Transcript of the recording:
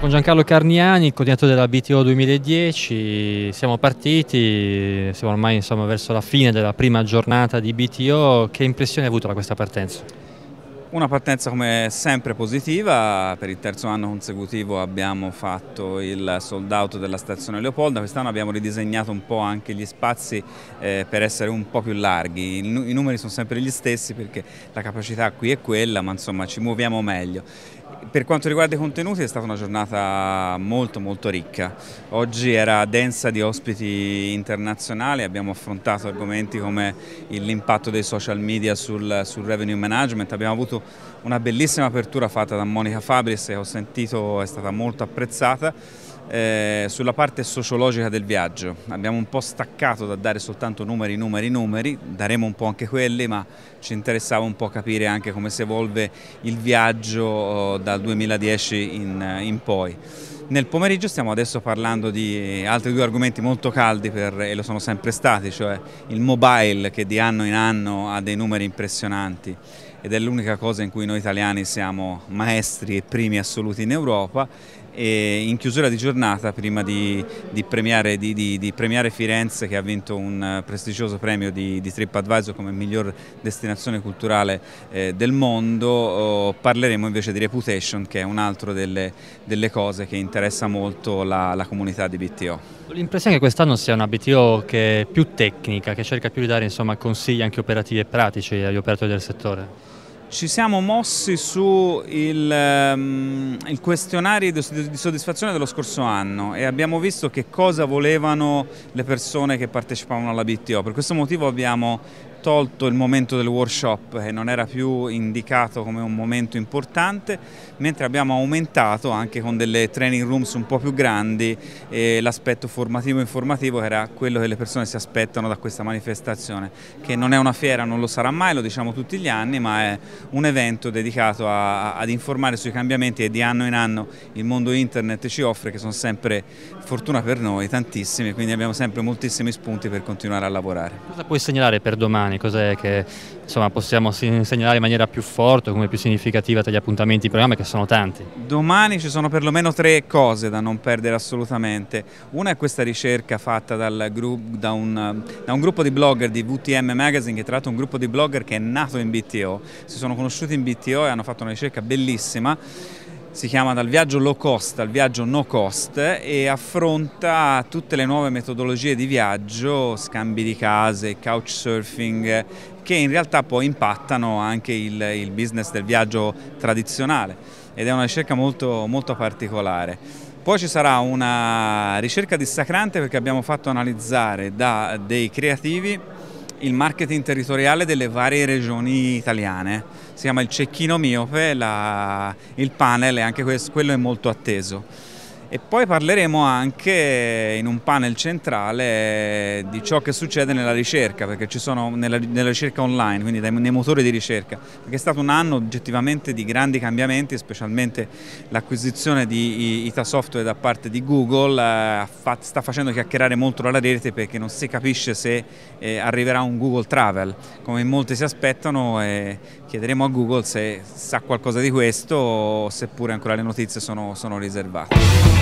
Sono con Giancarlo Carniani, coordinatore della BTO 2010, siamo partiti, siamo ormai insomma, verso la fine della prima giornata di BTO, che impressione hai avuto da questa partenza? Una partenza come sempre positiva, per il terzo anno consecutivo abbiamo fatto il sold out della stazione Leopolda, quest'anno abbiamo ridisegnato un po' anche gli spazi eh, per essere un po' più larghi, I, numeri sono sempre gli stessi perché la capacità qui è quella ma insomma ci muoviamo meglio. Per quanto riguarda i contenuti è stata una giornata molto molto ricca, oggi era densa di ospiti internazionali, abbiamo affrontato argomenti come l'impatto dei social media sul, sul, revenue management, abbiamo avuto una bellissima apertura fatta da Monica Fabris che ho sentito è stata molto apprezzata eh, sulla parte sociologica del viaggio. Abbiamo un po' staccato da dare soltanto numeri, numeri, numeri, daremo un po' anche quelli, ma ci interessava un po' capire anche come si evolve il viaggio oh, dal 2010 in, in poi. Nel pomeriggio stiamo adesso parlando di altri due argomenti molto caldi per, e lo sono sempre stati, cioè il mobile che di anno in anno ha dei numeri impressionanti ed è l'unica cosa in cui noi italiani siamo maestri e primi assoluti in Europa e in chiusura di giornata prima di, di, premiare, di, di premiare, Firenze che ha vinto un eh, prestigioso premio di, TripAdvisor come miglior destinazione culturale eh, del mondo oh, parleremo invece di Reputation che è un altro delle, delle cose che interessa molto la, la comunità di BTO. L'impressione è che quest'anno sia una BTO che è più tecnica, che cerca più di dare insomma, consigli anche operativi e pratici agli operatori del settore. Ci siamo mossi su il, um, il questionario di soddisfazione dello scorso anno e abbiamo visto che cosa volevano le persone che partecipavano alla BTO. Per questo motivo abbiamo tolto il momento del workshop che non era più indicato come un momento importante, mentre abbiamo aumentato anche con delle training rooms un po' più grandi eh, l'aspetto formativo e informativo che era quello che le persone si aspettano da questa manifestazione, che non è una fiera, non lo sarà mai, lo diciamo tutti gli anni, ma è un evento dedicato a, ad informare sui cambiamenti che di anno in anno il mondo internet ci offre, che sono sempre fortuna per noi, tantissimi, quindi abbiamo sempre moltissimi spunti per continuare a lavorare. Cosa puoi segnalare per domani? italiani? Cos'è che insomma, possiamo segnalare in maniera più forte, come più significativa tra gli appuntamenti in programma, che sono tanti? Domani ci sono perlomeno tre cose da non perdere assolutamente. Una è questa ricerca fatta group, da, un, da, un, gruppo di blogger di VTM Magazine, che è tra l'altro un gruppo di blogger che è nato in BTO. Si sono conosciuti in BTO e hanno fatto una ricerca bellissima si chiama dal viaggio low cost al viaggio no cost e affronta tutte le nuove metodologie di viaggio, scambi di case, couchsurfing, che in realtà poi impattano anche il, il business del viaggio tradizionale ed è una ricerca molto, molto particolare. Poi ci sarà una ricerca dissacrante perché abbiamo fatto analizzare da dei creativi il marketing territoriale delle varie regioni italiane. Si chiama il cecchino miope, la, il panel e anche questo, quello è molto atteso. E poi parleremo anche in un panel centrale di ciò che succede nella ricerca, perché ci sono nella, nella ricerca online, quindi dai, nei motori di ricerca, perché è stato un anno oggettivamente di grandi cambiamenti, specialmente l'acquisizione di ITA Software da parte di Google eh, fa, sta facendo chiacchierare molto la rete perché non si capisce se eh, arriverà un Google Travel, come molti si aspettano e eh, chiederemo a Google se sa qualcosa di questo o seppure ancora le notizie sono, sono riservate.